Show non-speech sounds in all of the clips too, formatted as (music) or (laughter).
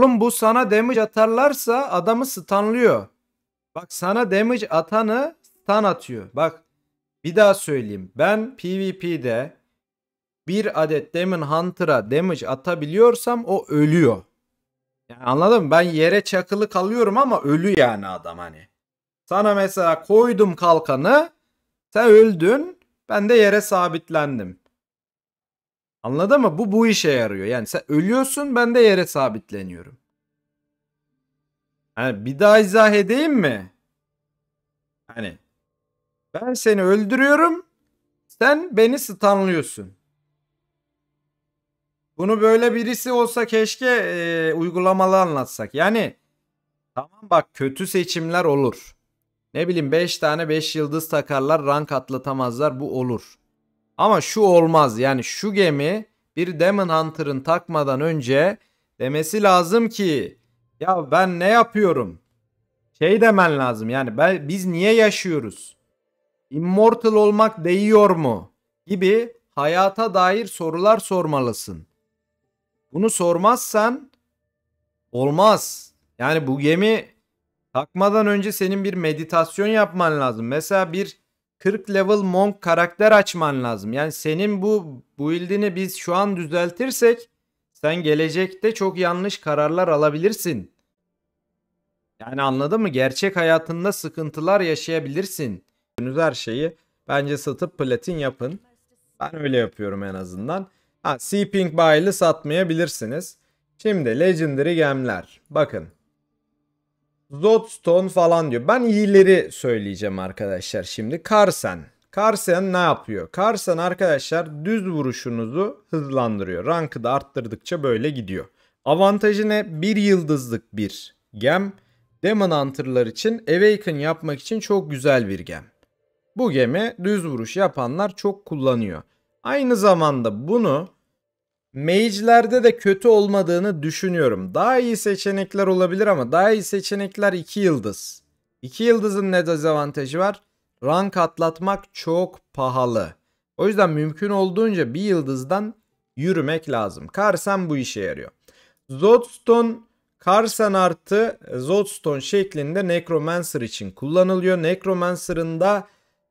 Oğlum bu sana damage atarlarsa adamı stunlıyor. Bak sana damage atanı stun atıyor. Bak bir daha söyleyeyim. Ben PvP'de bir adet Demon Hunter'a damage atabiliyorsam o ölüyor. Yani anladın mı? Ben yere çakılı kalıyorum ama ölü yani adam hani. Sana mesela koydum kalkanı sen öldün ben de yere sabitlendim. Anladın mı? Bu bu işe yarıyor. Yani sen ölüyorsun ben de yere sabitleniyorum. Hani bir daha izah edeyim mi? Hani ben seni öldürüyorum. Sen beni stanlıyorsun. Bunu böyle birisi olsa keşke e, uygulamalı anlatsak. Yani tamam bak kötü seçimler olur. Ne bileyim 5 tane 5 yıldız takarlar rank atlatamazlar bu olur. Ama şu olmaz yani şu gemi bir Demon Hunter'ın takmadan önce demesi lazım ki ya ben ne yapıyorum? Şey demen lazım yani ben, biz niye yaşıyoruz? Immortal olmak değiyor mu? Gibi hayata dair sorular sormalısın. Bunu sormazsan olmaz. Yani bu gemi takmadan önce senin bir meditasyon yapman lazım. Mesela bir 40 level monk karakter açman lazım. Yani senin bu build'ini biz şu an düzeltirsek sen gelecekte çok yanlış kararlar alabilirsin. Yani anladın mı? Gerçek hayatında sıkıntılar yaşayabilirsin. Her şeyi bence satıp platin yapın. Ben öyle yapıyorum en azından. Ha, Seeping Bay'lı satmayabilirsiniz. Şimdi Legendary Gemler. Bakın Zodstone falan diyor. Ben iyileri söyleyeceğim arkadaşlar şimdi. Carsen. Carsen ne yapıyor? Carsen arkadaşlar düz vuruşunuzu hızlandırıyor. Rankı da arttırdıkça böyle gidiyor. Avantajı ne? Bir yıldızlık bir gem. Demon Hunter'lar için Awaken yapmak için çok güzel bir gem. Bu gemi düz vuruş yapanlar çok kullanıyor. Aynı zamanda bunu Mage'lerde de kötü olmadığını düşünüyorum. Daha iyi seçenekler olabilir ama daha iyi seçenekler 2 yıldız. 2 yıldızın ne dezavantajı var? Rank atlatmak çok pahalı. O yüzden mümkün olduğunca bir yıldızdan yürümek lazım. Karsan bu işe yarıyor. Zodstone Karsan artı e, Zodstone şeklinde Necromancer için kullanılıyor. Necromancer'ın da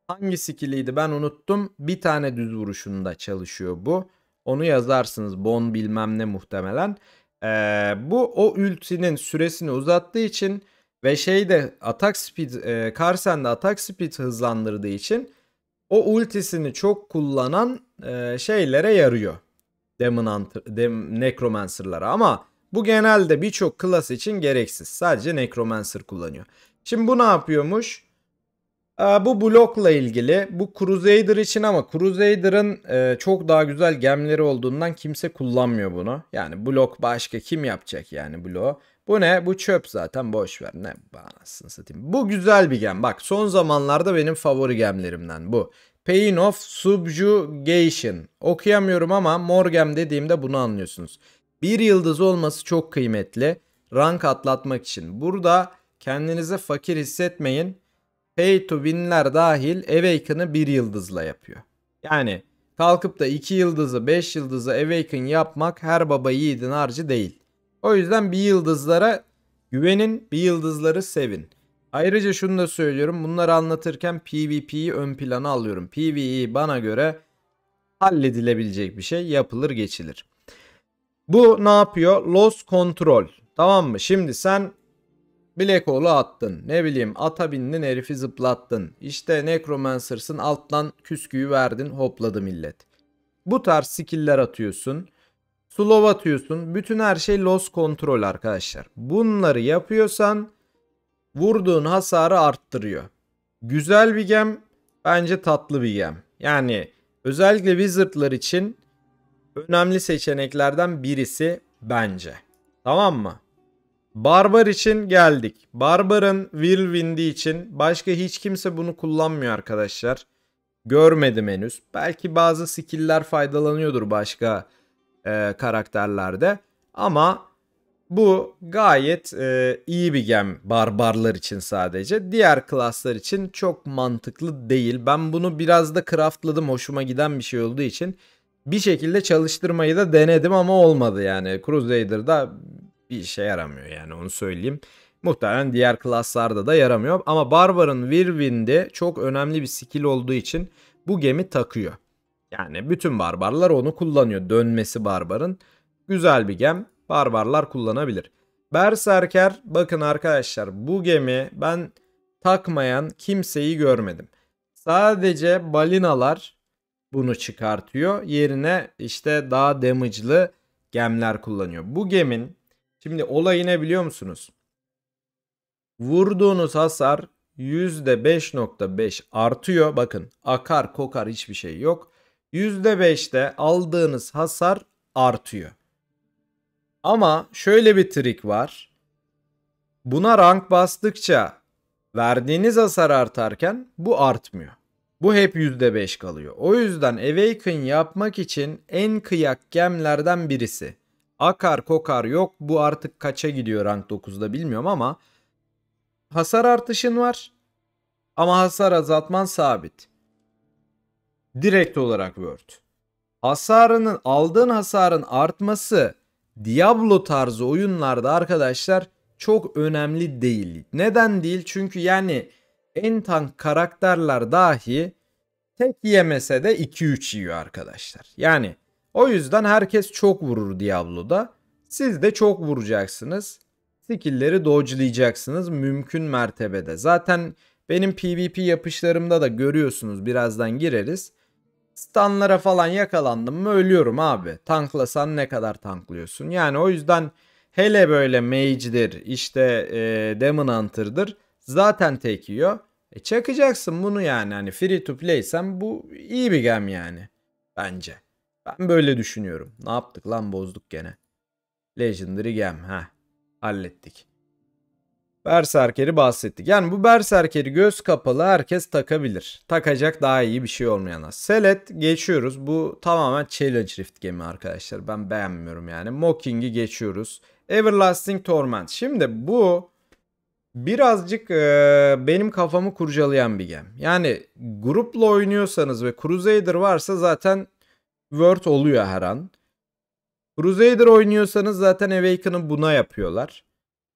hangi skilliydi ben unuttum. Bir tane düz vuruşunda çalışıyor bu. Onu yazarsınız Bon bilmem ne muhtemelen. Ee, bu o ultinin süresini uzattığı için ve şeyde atak speed e, Karsen atak speed hızlandırdığı için o ultisini çok kullanan e, şeylere yarıyor. Demon Hunter, Dem Necromancer'lara ama bu genelde birçok klas için gereksiz. Sadece Necromancer kullanıyor. Şimdi bu ne yapıyormuş? Ee, bu blokla ilgili bu Crusader için ama Crusader'ın e, çok daha güzel gemleri olduğundan kimse kullanmıyor bunu. Yani blok başka kim yapacak yani bloğu? Bu ne? Bu çöp zaten boş ver. Ne anasını satayım. Bu güzel bir gem. Bak son zamanlarda benim favori gemlerimden bu. Pain of Subjugation. Okuyamıyorum ama mor gem dediğimde bunu anlıyorsunuz. Bir yıldız olması çok kıymetli. Rank atlatmak için. Burada kendinizi fakir hissetmeyin pay to win'ler dahil Awaken'ı bir yıldızla yapıyor. Yani kalkıp da 2 yıldızı 5 yıldızı Awaken yapmak her baba yiğidin harcı değil. O yüzden bir yıldızlara güvenin, bir yıldızları sevin. Ayrıca şunu da söylüyorum. Bunları anlatırken PvP'yi ön plana alıyorum. PvE bana göre halledilebilecek bir şey yapılır geçilir. Bu ne yapıyor? Loss control. Tamam mı? Şimdi sen Black Hole'u attın. Ne bileyim ata bindin herifi zıplattın. İşte Necromancer'sın alttan küsküyü verdin hopladı millet. Bu tarz skiller atıyorsun. Slow atıyorsun. Bütün her şey loss kontrol arkadaşlar. Bunları yapıyorsan vurduğun hasarı arttırıyor. Güzel bir gem. Bence tatlı bir gem. Yani özellikle Wizard'lar için önemli seçeneklerden birisi bence. Tamam mı? Barbar için geldik. Barbar'ın Whirlwind'i için başka hiç kimse bunu kullanmıyor arkadaşlar. Görmedim henüz. Belki bazı skill'ler faydalanıyordur başka e, karakterlerde. Ama bu gayet e, iyi bir gem barbarlar için sadece. Diğer klaslar için çok mantıklı değil. Ben bunu biraz da craftladım hoşuma giden bir şey olduğu için. Bir şekilde çalıştırmayı da denedim ama olmadı yani. Crusader'da bir işe yaramıyor yani onu söyleyeyim. Muhtemelen diğer klaslarda da yaramıyor ama Barbar'ın Wirwind'i çok önemli bir skill olduğu için bu gemi takıyor. Yani bütün barbarlar onu kullanıyor. Dönmesi barbarın. Güzel bir gem. Barbarlar kullanabilir. Berserker bakın arkadaşlar bu gemi ben takmayan kimseyi görmedim. Sadece balinalar bunu çıkartıyor. Yerine işte daha damage'lı gemler kullanıyor. Bu gemin Şimdi olayı ne biliyor musunuz? Vurduğunuz hasar %5.5 artıyor. Bakın akar kokar hiçbir şey yok. %5'te aldığınız hasar artıyor. Ama şöyle bir trik var. Buna rank bastıkça verdiğiniz hasar artarken bu artmıyor. Bu hep %5 kalıyor. O yüzden Awaken yapmak için en kıyak gemlerden birisi. Akar kokar yok bu artık kaça gidiyor rank 9'da bilmiyorum ama hasar artışın var ama hasar azaltman sabit. Direkt olarak Word. Hasarının aldığın hasarın artması Diablo tarzı oyunlarda arkadaşlar çok önemli değil. Neden değil? Çünkü yani en tank karakterler dahi tek yemese de 2-3 yiyor arkadaşlar. Yani o yüzden herkes çok vurur Diablo'da. Siz de çok vuracaksınız. Skill'leri dodge'layacaksınız mümkün mertebede. Zaten benim PvP yapışlarımda da görüyorsunuz birazdan gireriz. Stunlara falan yakalandım mı ölüyorum abi. Tanklasan ne kadar tanklıyorsun. Yani o yüzden hele böyle mage'dir işte ee, Demon Hunter'dır zaten tek yiyor. E çakacaksın bunu yani hani free to play sen bu iyi bir gem yani bence. Ben böyle düşünüyorum. Ne yaptık lan bozduk gene. Legendary Gem. Heh. Hallettik. Berserker'i bahsettik. Yani bu Berserker'i göz kapalı herkes takabilir. Takacak daha iyi bir şey olmayana. Selet geçiyoruz. Bu tamamen Challenge Rift gemi arkadaşlar. Ben beğenmiyorum yani. Mocking'i geçiyoruz. Everlasting Torment. Şimdi bu birazcık e, benim kafamı kurcalayan bir gem. Yani grupla oynuyorsanız ve Crusader varsa zaten Word oluyor her an. Crusader oynuyorsanız zaten Awaken'ı buna yapıyorlar.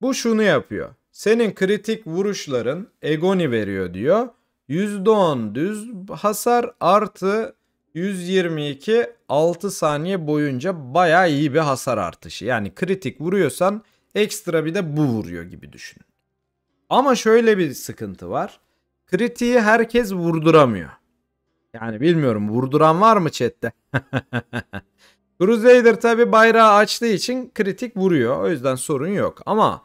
Bu şunu yapıyor. Senin kritik vuruşların Egoni veriyor diyor. %10 düz hasar artı 122 6 saniye boyunca baya iyi bir hasar artışı. Yani kritik vuruyorsan ekstra bir de bu vuruyor gibi düşünün. Ama şöyle bir sıkıntı var. Kritiği herkes vurduramıyor. Yani bilmiyorum vurduran var mı chatte? (laughs) Crusader tabi bayrağı açtığı için kritik vuruyor. O yüzden sorun yok. Ama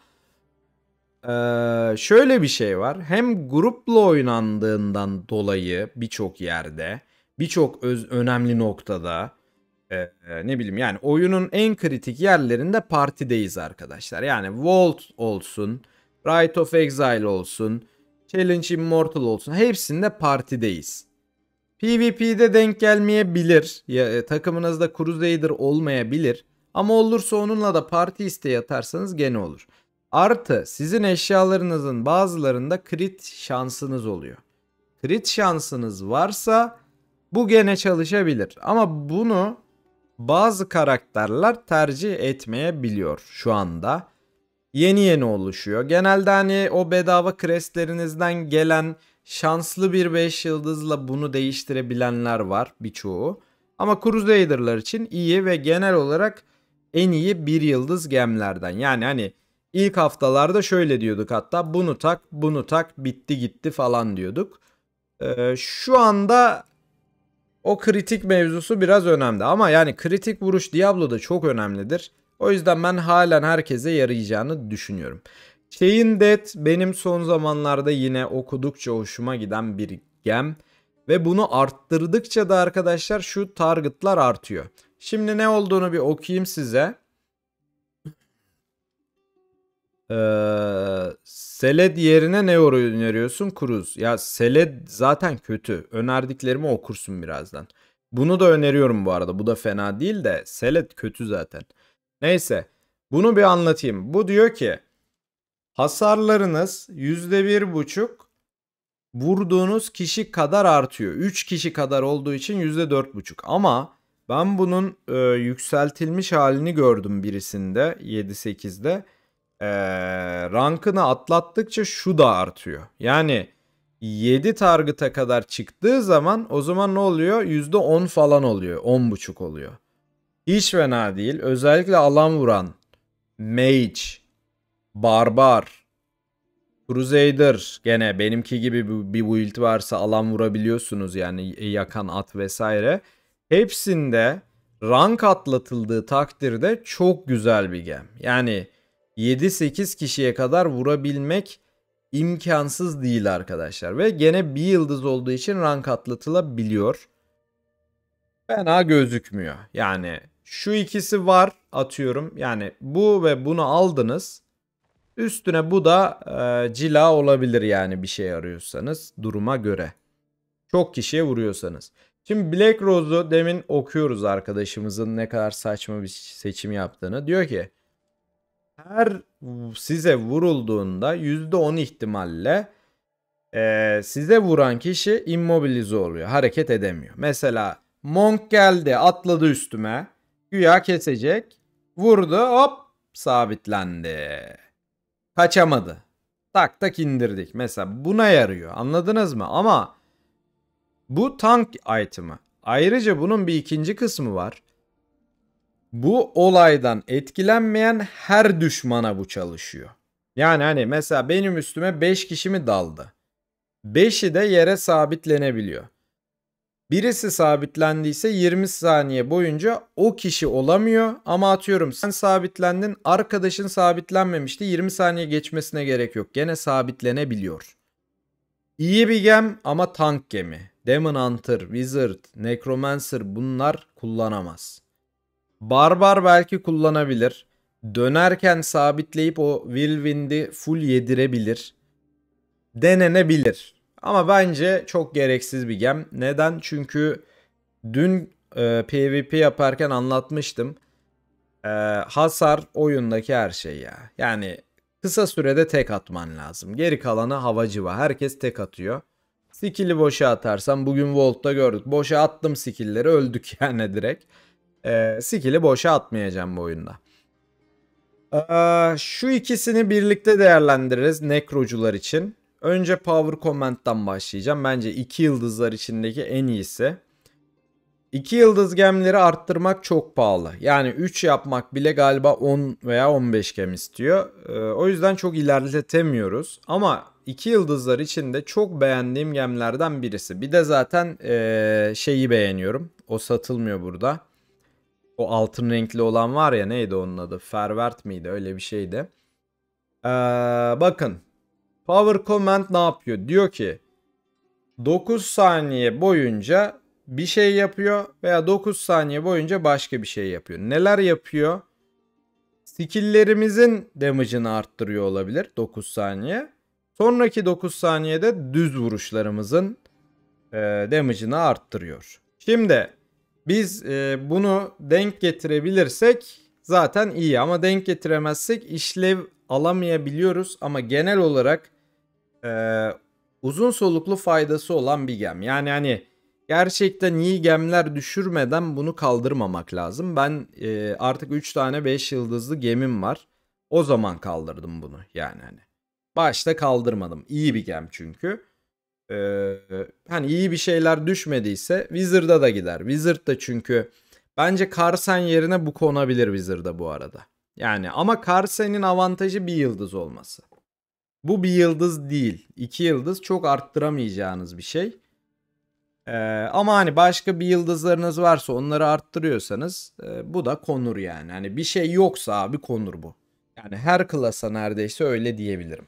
şöyle bir şey var. Hem grupla oynandığından dolayı birçok yerde, birçok önemli noktada e, ne bileyim yani oyunun en kritik yerlerinde partideyiz arkadaşlar. Yani Vault olsun, Right of Exile olsun, Challenge Immortal olsun hepsinde partideyiz. PvP'de denk gelmeyebilir. Ya, e, takımınızda Crusader olmayabilir. Ama olursa onunla da parti iste yatarsanız gene olur. Artı sizin eşyalarınızın bazılarında crit şansınız oluyor. Crit şansınız varsa bu gene çalışabilir. Ama bunu bazı karakterler tercih etmeyebiliyor şu anda. Yeni yeni oluşuyor. Genelde hani o bedava crestlerinizden gelen Şanslı bir 5 yıldızla bunu değiştirebilenler var birçoğu. Ama Crusader'lar için iyi ve genel olarak en iyi 1 yıldız gemlerden. Yani hani ilk haftalarda şöyle diyorduk hatta bunu tak bunu tak bitti gitti falan diyorduk. Ee, şu anda o kritik mevzusu biraz önemli ama yani kritik vuruş Diablo'da çok önemlidir. O yüzden ben halen herkese yarayacağını düşünüyorum. Chain Dead benim son zamanlarda yine okudukça hoşuma giden bir gem. Ve bunu arttırdıkça da arkadaşlar şu targetlar artıyor. Şimdi ne olduğunu bir okuyayım size. Ee, Seled yerine ne öneriyorsun? Cruz. Ya Seled zaten kötü. Önerdiklerimi okursun birazdan. Bunu da öneriyorum bu arada. Bu da fena değil de Seled kötü zaten. Neyse. Bunu bir anlatayım. Bu diyor ki Hasarlarınız %1,5 vurduğunuz kişi kadar artıyor. 3 kişi kadar olduğu için %4,5 ama ben bunun e, yükseltilmiş halini gördüm birisinde 7-8'de. E, rankını atlattıkça şu da artıyor. Yani 7 target'a kadar çıktığı zaman o zaman ne oluyor? %10 falan oluyor. 10.5 oluyor. Hiç fena değil. Özellikle alan vuran mage Barbar. Crusader gene benimki gibi bir build varsa alan vurabiliyorsunuz yani yakan at vesaire. Hepsinde rank atlatıldığı takdirde çok güzel bir gem. Yani 7-8 kişiye kadar vurabilmek imkansız değil arkadaşlar. Ve gene bir yıldız olduğu için rank atlatılabiliyor. Fena gözükmüyor. Yani şu ikisi var atıyorum. Yani bu ve bunu aldınız. Üstüne bu da e, cila olabilir yani bir şey arıyorsanız duruma göre. Çok kişiye vuruyorsanız. Şimdi Black Rose'u demin okuyoruz arkadaşımızın ne kadar saçma bir seçim yaptığını. Diyor ki her size vurulduğunda %10 ihtimalle e, size vuran kişi immobilize oluyor. Hareket edemiyor. Mesela Monk geldi atladı üstüme. Güya kesecek. Vurdu hop sabitlendi kaçamadı. Tak tak indirdik. Mesela buna yarıyor. Anladınız mı? Ama bu tank item'ı. Ayrıca bunun bir ikinci kısmı var. Bu olaydan etkilenmeyen her düşmana bu çalışıyor. Yani hani mesela benim üstüme 5 kişi mi daldı? 5'i de yere sabitlenebiliyor. Birisi sabitlendiyse 20 saniye boyunca o kişi olamıyor ama atıyorum sen sabitlendin arkadaşın sabitlenmemişti 20 saniye geçmesine gerek yok gene sabitlenebiliyor. İyi bir gem ama tank gemi. Demon Hunter, Wizard, Necromancer bunlar kullanamaz. Barbar belki kullanabilir. Dönerken sabitleyip o Willwindi full yedirebilir. Denenebilir. Ama bence çok gereksiz bir gem. Neden? Çünkü dün e, PvP yaparken anlatmıştım. E, hasar oyundaki her şey ya. Yani kısa sürede tek atman lazım. Geri kalanı havacı var. Herkes tek atıyor. Skill'i boşa atarsam bugün Volt'ta gördük. Boşa attım skill'leri öldük (laughs) yani direkt. E, skill'i boşa atmayacağım bu oyunda. E, şu ikisini birlikte değerlendiririz necrocular için. Önce Power Command'dan başlayacağım. Bence 2 yıldızlar içindeki en iyisi. 2 yıldız gemleri arttırmak çok pahalı. Yani 3 yapmak bile galiba 10 veya 15 gem istiyor. Ee, o yüzden çok ilerletemiyoruz. Ama 2 yıldızlar içinde çok beğendiğim gemlerden birisi. Bir de zaten ee, şeyi beğeniyorum. O satılmıyor burada. O altın renkli olan var ya neydi onun adı? Fervert miydi? Öyle bir şeydi. Ee, bakın Power Command ne yapıyor? Diyor ki 9 saniye boyunca bir şey yapıyor veya 9 saniye boyunca başka bir şey yapıyor. Neler yapıyor? Skill'lerimizin damage'ını arttırıyor olabilir 9 saniye. Sonraki 9 saniyede düz vuruşlarımızın e, damage'ını arttırıyor. Şimdi biz e, bunu denk getirebilirsek zaten iyi ama denk getiremezsek işlev alamayabiliyoruz ama genel olarak e, uzun soluklu faydası olan bir gem. Yani hani gerçekten iyi gemler düşürmeden bunu kaldırmamak lazım. Ben e, artık 3 tane 5 yıldızlı gemim var. O zaman kaldırdım bunu yani hani. Başta kaldırmadım. İyi bir gem çünkü. Ee, hani iyi bir şeyler düşmediyse Wizard'a da gider. Wizard da çünkü bence karsen yerine bu konabilir Wizard'a bu arada. Yani ama karsenin avantajı bir yıldız olması. Bu bir yıldız değil. İki yıldız çok arttıramayacağınız bir şey. Ee, ama hani başka bir yıldızlarınız varsa onları arttırıyorsanız e, bu da konur yani. Hani bir şey yoksa abi konur bu. Yani her klasa neredeyse öyle diyebilirim.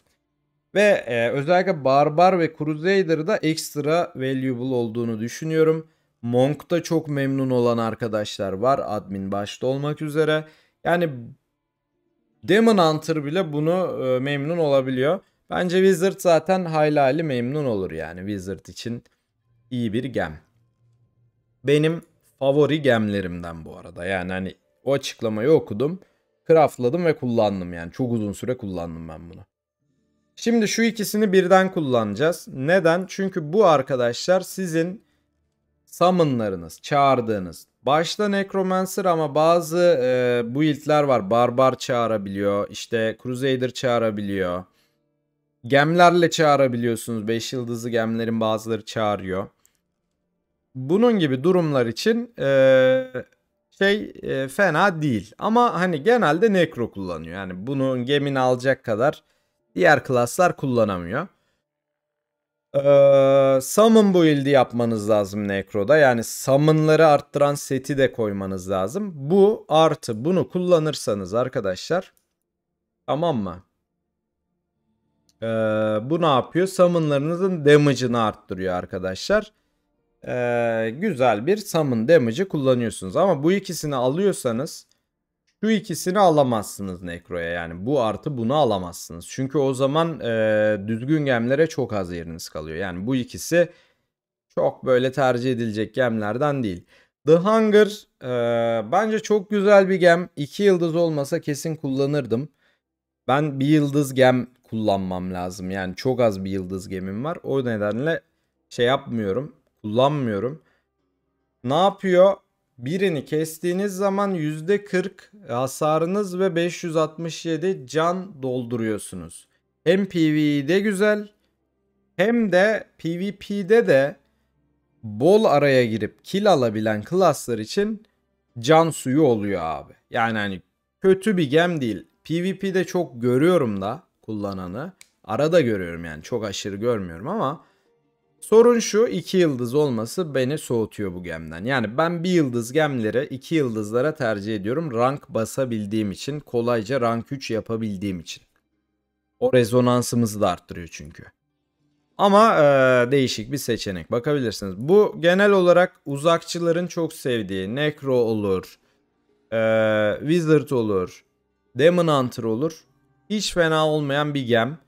Ve e, özellikle Barbar ve Crusader'da ekstra valuable olduğunu düşünüyorum. Monk'ta çok memnun olan arkadaşlar var admin başta olmak üzere. Yani Demon Hunter bile bunu e, memnun olabiliyor. Bence Wizard zaten hayli hayli memnun olur yani. Wizard için iyi bir gem. Benim favori gemlerimden bu arada. Yani hani o açıklamayı okudum. Craftladım ve kullandım yani. Çok uzun süre kullandım ben bunu. Şimdi şu ikisini birden kullanacağız. Neden? Çünkü bu arkadaşlar sizin summonlarınız, çağırdığınız. Başta Necromancer ama bazı e, build'ler var. Barbar çağırabiliyor. işte Crusader çağırabiliyor. Gemlerle çağırabiliyorsunuz. 5 yıldızlı gemlerin bazıları çağırıyor. Bunun gibi durumlar için e, şey e, fena değil. Ama hani genelde Necro kullanıyor. Yani bunun gemini alacak kadar diğer klaslar kullanamıyor. Ee, summon build'i yapmanız lazım Necro'da. Yani summon'ları arttıran seti de koymanız lazım. Bu artı bunu kullanırsanız arkadaşlar. Tamam mı? Ee, bu ne yapıyor? Summon'larınızın damage'ını arttırıyor arkadaşlar. Ee, güzel bir summon damage'ı kullanıyorsunuz. Ama bu ikisini alıyorsanız şu ikisini alamazsınız Necro'ya yani bu artı bunu alamazsınız. Çünkü o zaman e, düzgün gemlere çok az yeriniz kalıyor. Yani bu ikisi çok böyle tercih edilecek gemlerden değil. The Hunger e, bence çok güzel bir gem. 2 yıldız olmasa kesin kullanırdım. Ben bir yıldız gem kullanmam lazım. Yani çok az bir yıldız gemim var. O nedenle şey yapmıyorum. Kullanmıyorum. Ne yapıyor? birini kestiğiniz zaman %40 hasarınız ve 567 can dolduruyorsunuz. Hem PvE'de güzel hem de PvP'de de bol araya girip kill alabilen klaslar için can suyu oluyor abi. Yani hani kötü bir gem değil. PvP'de çok görüyorum da kullananı. Arada görüyorum yani çok aşırı görmüyorum ama Sorun şu iki yıldız olması beni soğutuyor bu gemden. Yani ben bir yıldız gemleri iki yıldızlara tercih ediyorum. Rank basabildiğim için kolayca rank 3 yapabildiğim için. O rezonansımızı da arttırıyor çünkü. Ama e, değişik bir seçenek bakabilirsiniz. Bu genel olarak uzakçıların çok sevdiği Necro olur, e, Wizard olur, Demon Hunter olur. Hiç fena olmayan bir gem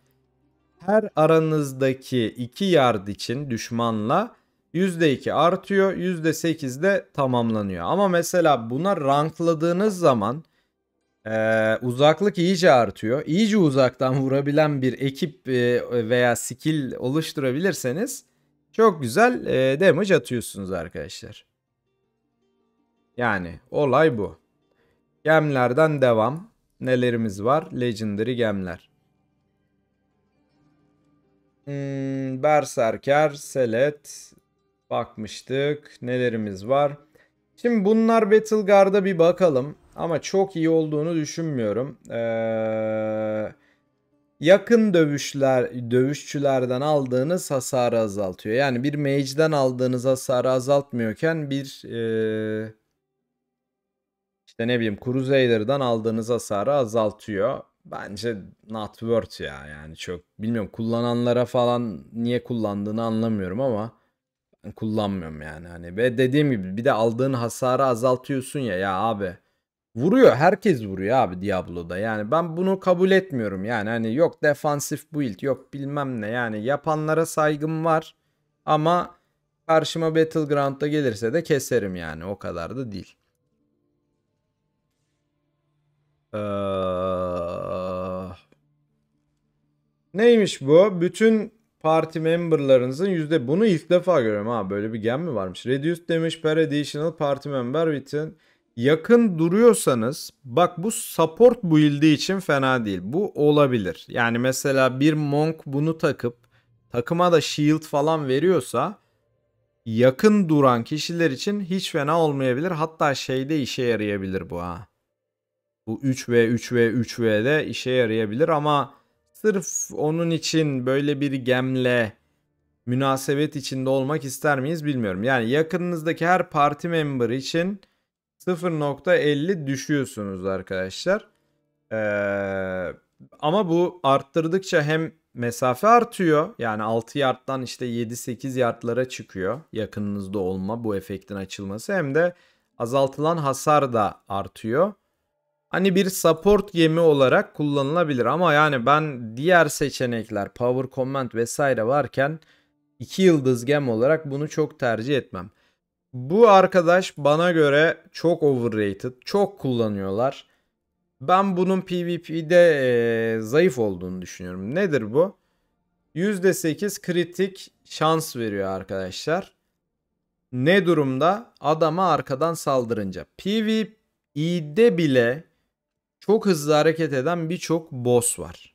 her aranızdaki 2 yard için düşmanla %2 artıyor, %8 de tamamlanıyor. Ama mesela buna rankladığınız zaman e, uzaklık iyice artıyor. İyice uzaktan (laughs) vurabilen bir ekip e, veya skill oluşturabilirseniz çok güzel e, damage atıyorsunuz arkadaşlar. Yani olay bu. Gemlerden devam. Nelerimiz var? Legendary gemler. Hmm, Berserker, Selet bakmıştık. Nelerimiz var? Şimdi bunlar Battleguard'a bir bakalım. Ama çok iyi olduğunu düşünmüyorum. Ee, yakın dövüşler dövüşçülerden aldığınız hasarı azaltıyor. Yani bir mage'den aldığınız hasarı azaltmıyorken bir ee, işte ne bileyim Crusader'dan aldığınız hasarı azaltıyor. Bence not worth ya yani çok bilmiyorum kullananlara falan niye kullandığını anlamıyorum ama kullanmıyorum yani hani ve dediğim gibi bir de aldığın hasarı azaltıyorsun ya ya abi vuruyor herkes vuruyor abi Diablo'da yani ben bunu kabul etmiyorum yani hani yok defansif build yok bilmem ne yani yapanlara saygım var ama karşıma Battleground'da gelirse de keserim yani o kadar da değil. Ee, Neymiş bu? Bütün parti memberlarınızın yüzde bunu ilk defa görüyorum ha böyle bir gen mi varmış? Reduce demiş per additional party member within yakın duruyorsanız bak bu support bu build'i için fena değil. Bu olabilir. Yani mesela bir monk bunu takıp takıma da shield falan veriyorsa yakın duran kişiler için hiç fena olmayabilir. Hatta şeyde işe yarayabilir bu ha. Bu 3v 3v 3v'de işe yarayabilir ama sırf onun için böyle bir gemle münasebet içinde olmak ister miyiz bilmiyorum. Yani yakınınızdaki her parti member için 0.50 düşüyorsunuz arkadaşlar. Ee, ama bu arttırdıkça hem mesafe artıyor. Yani 6 yardtan işte 7-8 yardlara çıkıyor yakınınızda olma bu efektin açılması. Hem de azaltılan hasar da artıyor hani bir support gemi olarak kullanılabilir. Ama yani ben diğer seçenekler power command vesaire varken 2 yıldız gem olarak bunu çok tercih etmem. Bu arkadaş bana göre çok overrated. Çok kullanıyorlar. Ben bunun PvP'de e, zayıf olduğunu düşünüyorum. Nedir bu? %8 kritik şans veriyor arkadaşlar. Ne durumda? Adama arkadan saldırınca. PvE'de bile çok hızlı hareket eden birçok boss var.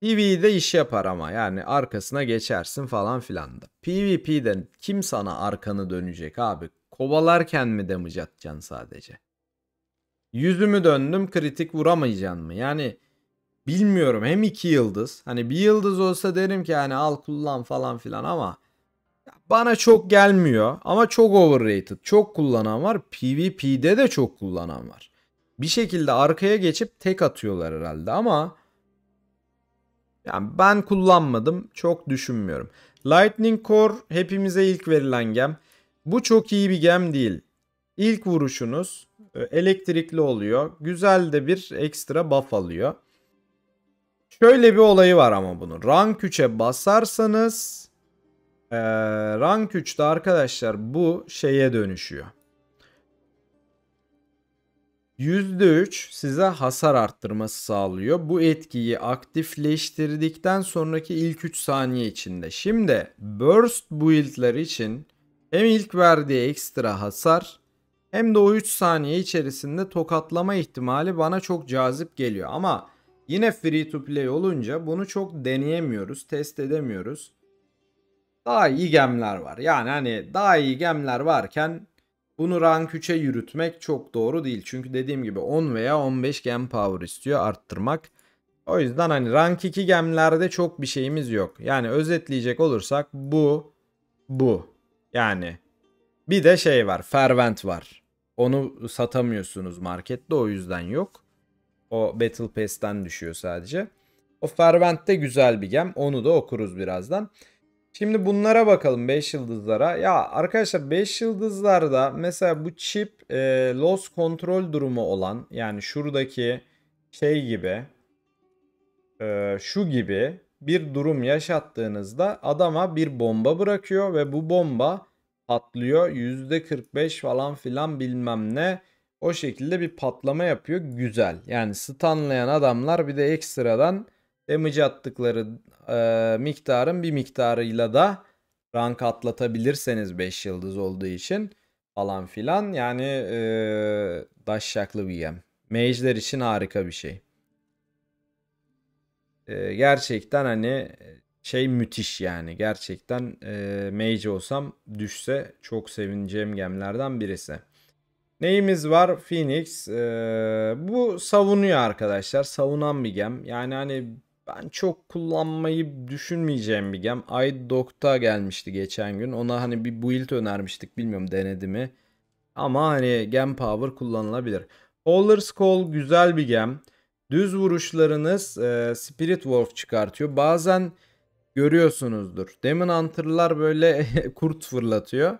PvE'de iş yapar ama yani arkasına geçersin falan filan da. PvP'de kim sana arkanı dönecek abi? Kovalarken mi damage atacaksın sadece? Yüzümü döndüm kritik vuramayacaksın mı? Yani bilmiyorum hem iki yıldız. Hani bir yıldız olsa derim ki hani al kullan falan filan ama bana çok gelmiyor ama çok overrated. Çok kullanan var. PvP'de de çok kullanan var bir şekilde arkaya geçip tek atıyorlar herhalde ama yani ben kullanmadım. Çok düşünmüyorum. Lightning Core hepimize ilk verilen gem. Bu çok iyi bir gem değil. İlk vuruşunuz e, elektrikli oluyor. Güzel de bir ekstra buff alıyor. Şöyle bir olayı var ama bunun. Rank 3'e basarsanız ee, rank 3'te arkadaşlar bu şeye dönüşüyor. %3 size hasar arttırması sağlıyor. Bu etkiyi aktifleştirdikten sonraki ilk 3 saniye içinde. Şimdi burst build'ler için hem ilk verdiği ekstra hasar hem de o 3 saniye içerisinde tokatlama ihtimali bana çok cazip geliyor. Ama yine free to play olunca bunu çok deneyemiyoruz, test edemiyoruz. Daha iyi gemler var. Yani hani daha iyi gemler varken bunu rank 3'e yürütmek çok doğru değil. Çünkü dediğim gibi 10 veya 15 gem power istiyor arttırmak. O yüzden hani rank 2 gemlerde çok bir şeyimiz yok. Yani özetleyecek olursak bu, bu. Yani bir de şey var Fervent var. Onu satamıyorsunuz markette o yüzden yok. O Battle Pass'ten düşüyor sadece. O Fervent de güzel bir gem. Onu da okuruz birazdan. Şimdi bunlara bakalım 5 yıldızlara. Ya arkadaşlar 5 yıldızlarda mesela bu chip e, loss kontrol durumu olan yani şuradaki şey gibi e, şu gibi bir durum yaşattığınızda adama bir bomba bırakıyor ve bu bomba patlıyor. %45 falan filan bilmem ne. O şekilde bir patlama yapıyor. Güzel. Yani stunlayan adamlar bir de ekstradan damage attıkları e, miktarın bir miktarıyla da rank atlatabilirseniz 5 yıldız olduğu için falan filan. Yani e, daşşaklı bir yem. Mage'ler için harika bir şey. E, gerçekten hani e, şey müthiş yani. Gerçekten e, mage olsam düşse çok sevineceğim gemlerden birisi. Neyimiz var? Phoenix. E, bu savunuyor arkadaşlar. Savunan bir gem. Yani hani ben çok kullanmayı düşünmeyeceğim bir gem. iDoc'ta gelmişti geçen gün. Ona hani bir build önermiştik. Bilmiyorum denedi mi. Ama hani gem power kullanılabilir. Holler's Call güzel bir gem. Düz vuruşlarınız e, Spirit Wolf çıkartıyor. Bazen görüyorsunuzdur. Demon Hunter'lar böyle (laughs) kurt fırlatıyor.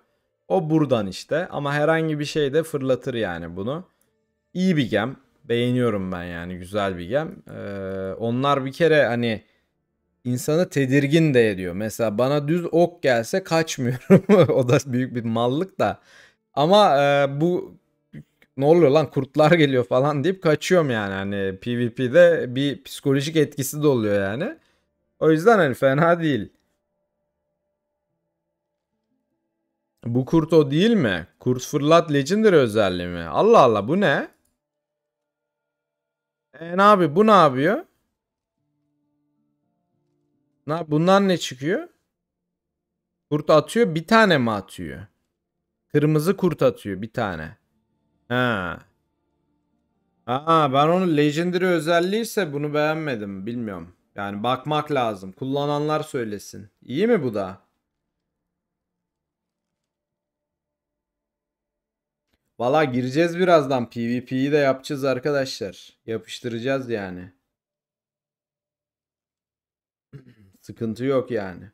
O buradan işte ama herhangi bir şey de fırlatır yani bunu. İyi bir gem beğeniyorum ben yani güzel bir gem. Ee, onlar bir kere hani insanı tedirgin de ediyor. Mesela bana düz ok gelse kaçmıyorum. (laughs) o da büyük bir mallık da. Ama e, bu ne oluyor lan kurtlar geliyor falan deyip kaçıyorum yani. Hani PvP'de bir psikolojik etkisi de oluyor yani. O yüzden hani fena değil. Bu kurt o değil mi? Kurt fırlat legendary özelliği mi? Allah Allah bu ne? E, ne abi bu ne yapıyor? Ne bundan ne çıkıyor? Kurt atıyor bir tane mi atıyor? Kırmızı kurt atıyor bir tane. Ha. Aa ben onun legendary özelliğiyse bunu beğenmedim bilmiyorum. Yani bakmak lazım. Kullananlar söylesin. İyi mi bu da? Valla gireceğiz birazdan. PvP'yi de yapacağız arkadaşlar. Yapıştıracağız yani. (clears throat) Sıkıntı yok yani.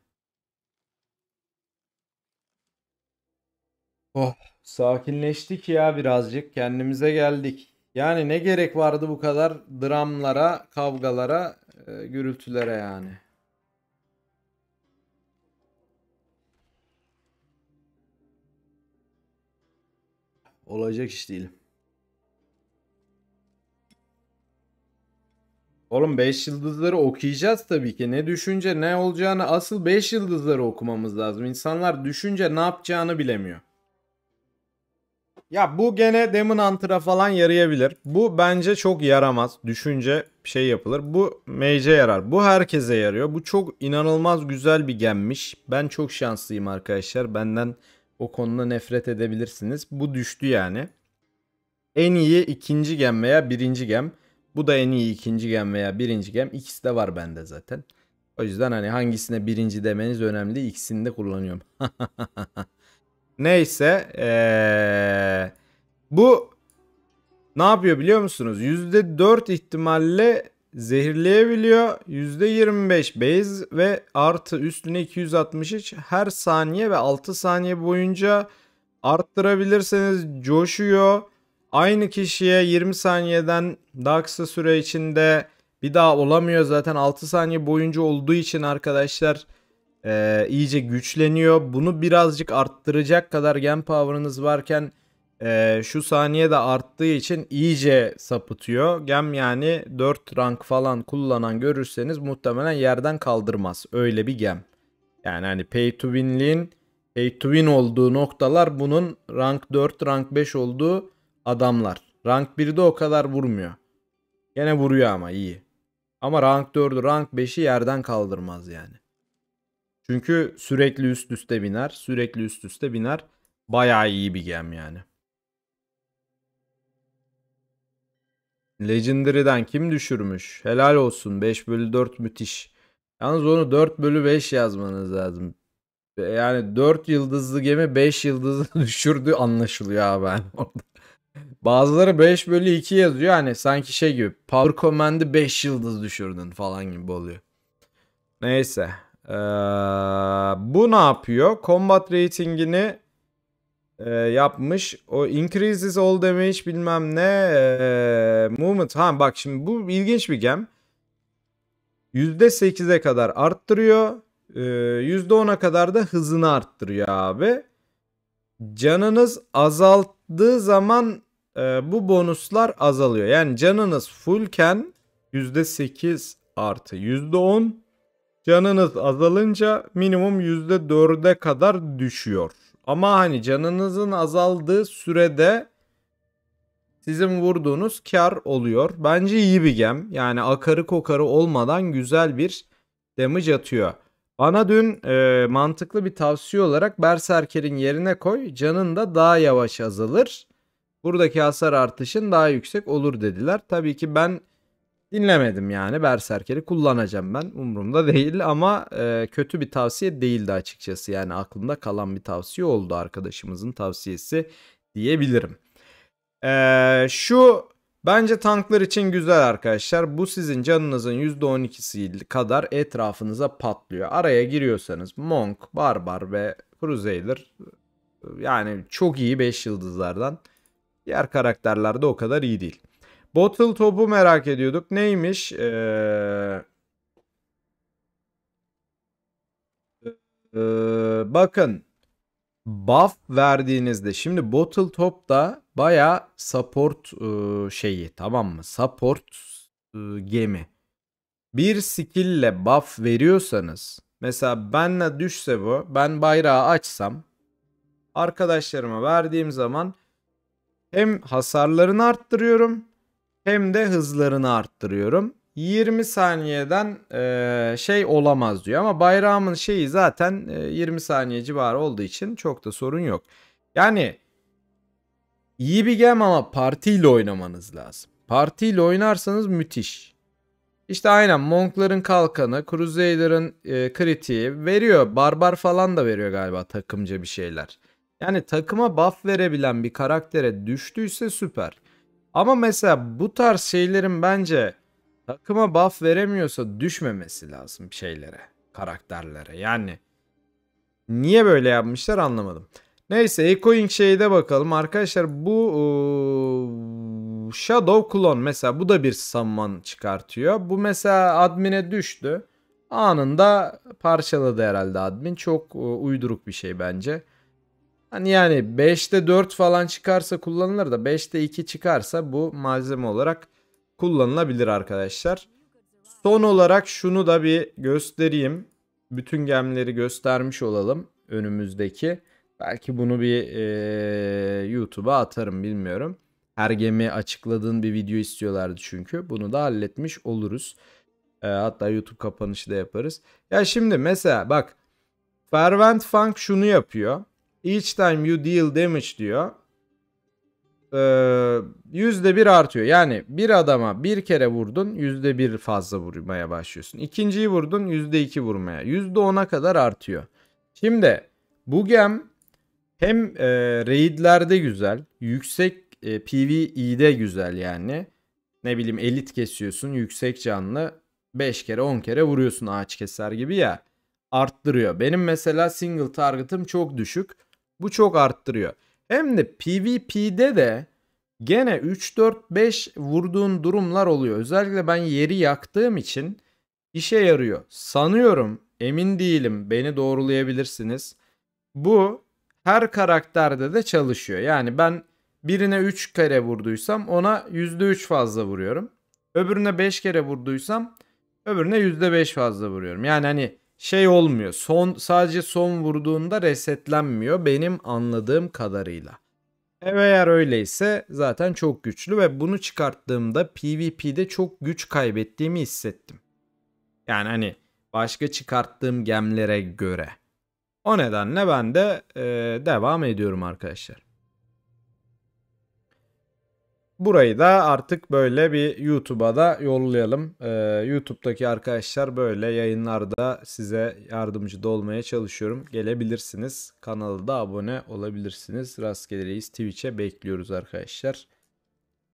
Oh sakinleştik ya birazcık. Kendimize geldik. Yani ne gerek vardı bu kadar dramlara, kavgalara, e, gürültülere yani. Olacak iş değil. Oğlum 5 yıldızları okuyacağız tabii ki. Ne düşünce ne olacağını asıl 5 yıldızları okumamız lazım. İnsanlar düşünce ne yapacağını bilemiyor. Ya bu gene Demon Hunter'a falan yarayabilir. Bu bence çok yaramaz. Düşünce şey yapılır. Bu Mage'e yarar. Bu herkese yarıyor. Bu çok inanılmaz güzel bir gemmiş. Ben çok şanslıyım arkadaşlar. Benden o konuda nefret edebilirsiniz. Bu düştü yani. En iyi ikinci gem veya birinci gem. Bu da en iyi ikinci gem veya birinci gem. İkisi de var bende zaten. O yüzden hani hangisine birinci demeniz önemli. İkisini de kullanıyorum. (laughs) Neyse. Ee, bu ne yapıyor biliyor musunuz? %4 ihtimalle zehirleyebiliyor. %25 base ve artı üstüne 263 her saniye ve 6 saniye boyunca arttırabilirseniz coşuyor. Aynı kişiye 20 saniyeden daha kısa süre içinde bir daha olamıyor. Zaten 6 saniye boyunca olduğu için arkadaşlar e, iyice güçleniyor. Bunu birazcık arttıracak kadar gen power'ınız varken e, şu saniye de arttığı için iyice sapıtıyor. Gem yani 4 rank falan kullanan görürseniz muhtemelen yerden kaldırmaz. Öyle bir gem. Yani hani pay to win'liğin pay to win olduğu noktalar bunun rank 4 rank 5 olduğu adamlar. Rank 1'de o kadar vurmuyor. Gene vuruyor ama iyi. Ama rank 4'ü rank 5'i yerden kaldırmaz yani. Çünkü sürekli üst üste biner. Sürekli üst üste biner. Bayağı iyi bir gem yani. Legendary'den kim düşürmüş? Helal olsun. 5 bölü 4 müthiş. Yalnız onu 4 bölü 5 yazmanız lazım. Yani 4 yıldızlı gemi 5 yıldızlı (laughs) düşürdü anlaşılıyor abi ben (laughs) orada. Bazıları 5 bölü 2 yazıyor. yani sanki şey gibi Power Command'ı 5 yıldız düşürdün falan gibi oluyor. Neyse. Ee, bu ne yapıyor? Combat ratingini e, yapmış. O increases all damage bilmem ne e, movement. Ha bak şimdi bu ilginç bir gem. %8'e kadar arttırıyor. E, %10'a kadar da hızını arttırıyor abi. Canınız azalttığı zaman e, bu bonuslar azalıyor. Yani canınız fullken %8 artı %10 canınız azalınca minimum %4'e kadar düşüyor. Ama hani canınızın azaldığı sürede sizin vurduğunuz kar oluyor. Bence iyi bir gem. Yani akarı kokarı olmadan güzel bir damage atıyor. Bana dün e, mantıklı bir tavsiye olarak Berserker'in yerine koy. Canın da daha yavaş azalır. Buradaki hasar artışın daha yüksek olur dediler. Tabii ki ben dinlemedim yani. Berserker'i kullanacağım ben. Umurumda değil ama e, kötü bir tavsiye değildi açıkçası. Yani aklımda kalan bir tavsiye oldu arkadaşımızın tavsiyesi diyebilirim. E, şu bence tanklar için güzel arkadaşlar. Bu sizin canınızın %12'si kadar etrafınıza patlıyor. Araya giriyorsanız Monk, Barbar ve Crusader e, yani çok iyi 5 yıldızlardan. Diğer karakterlerde o kadar iyi değil. Bottle Top'u merak ediyorduk. Neymiş? Ee, ee, bakın. Buff verdiğinizde şimdi Bottle Top da baya support e, şeyi tamam mı? Support e, gemi. Bir skill'le buff veriyorsanız mesela benle düşse bu ben bayrağı açsam arkadaşlarıma verdiğim zaman hem hasarlarını arttırıyorum hem de hızlarını arttırıyorum. 20 saniyeden e, şey olamaz diyor ama bayrağımın şeyi zaten e, 20 saniye civarı olduğu için çok da sorun yok. Yani iyi bir gem ama partiyle oynamanız lazım. Partiyle oynarsanız müthiş. İşte aynen Monk'ların kalkanı, Crusader'ın e, kritiği veriyor. Barbar falan da veriyor galiba takımca bir şeyler. Yani takıma buff verebilen bir karaktere düştüyse süper. Ama mesela bu tarz şeylerin bence takıma buff veremiyorsa düşmemesi lazım şeylere, karakterlere. Yani niye böyle yapmışlar anlamadım. Neyse Echoing şeyde bakalım arkadaşlar bu ıı, Shadow Clone mesela bu da bir summon çıkartıyor. Bu mesela admine düştü. Anında parçaladı herhalde admin. Çok ıı, uyduruk bir şey bence. Hani yani 5'te 4 falan çıkarsa kullanılır da 5'te 2 çıkarsa bu malzeme olarak kullanılabilir arkadaşlar. Son olarak şunu da bir göstereyim. Bütün gemleri göstermiş olalım önümüzdeki. Belki bunu bir e, YouTube'a atarım bilmiyorum. Her gemi açıkladığın bir video istiyorlardı çünkü. Bunu da halletmiş oluruz. E, hatta YouTube kapanışı da yaparız. Ya şimdi mesela bak Fervent Funk şunu yapıyor. Each time you deal damage diyor. Ee, yüzde bir artıyor. Yani bir adama bir kere vurdun yüzde bir fazla vurmaya başlıyorsun. İkinciyi vurdun yüzde iki vurmaya. Yüzde ona kadar artıyor. Şimdi bu gem hem e, raidlerde güzel. Yüksek e, PvE'de güzel yani. Ne bileyim elit kesiyorsun yüksek canlı 5 kere 10 kere vuruyorsun ağaç keser gibi ya arttırıyor. Benim mesela single target'ım çok düşük. Bu çok arttırıyor. Hem de PvP'de de gene 3-4-5 vurduğun durumlar oluyor. Özellikle ben yeri yaktığım için işe yarıyor. Sanıyorum emin değilim beni doğrulayabilirsiniz. Bu her karakterde de çalışıyor. Yani ben birine 3 kere vurduysam ona %3 fazla vuruyorum. Öbürüne 5 kere vurduysam öbürüne %5 fazla vuruyorum. Yani hani şey olmuyor. Son sadece son vurduğunda resetlenmiyor benim anladığım kadarıyla. Eğer öyleyse zaten çok güçlü ve bunu çıkarttığımda PvP'de çok güç kaybettiğimi hissettim. Yani hani başka çıkarttığım gemlere göre. O nedenle ben de e, devam ediyorum arkadaşlar. Burayı da artık böyle bir YouTube'a da yollayalım. Ee, YouTube'daki arkadaşlar böyle yayınlarda size yardımcı da olmaya çalışıyorum. Gelebilirsiniz. Kanalda abone olabilirsiniz. Rastgele Reis Twitch'e bekliyoruz arkadaşlar.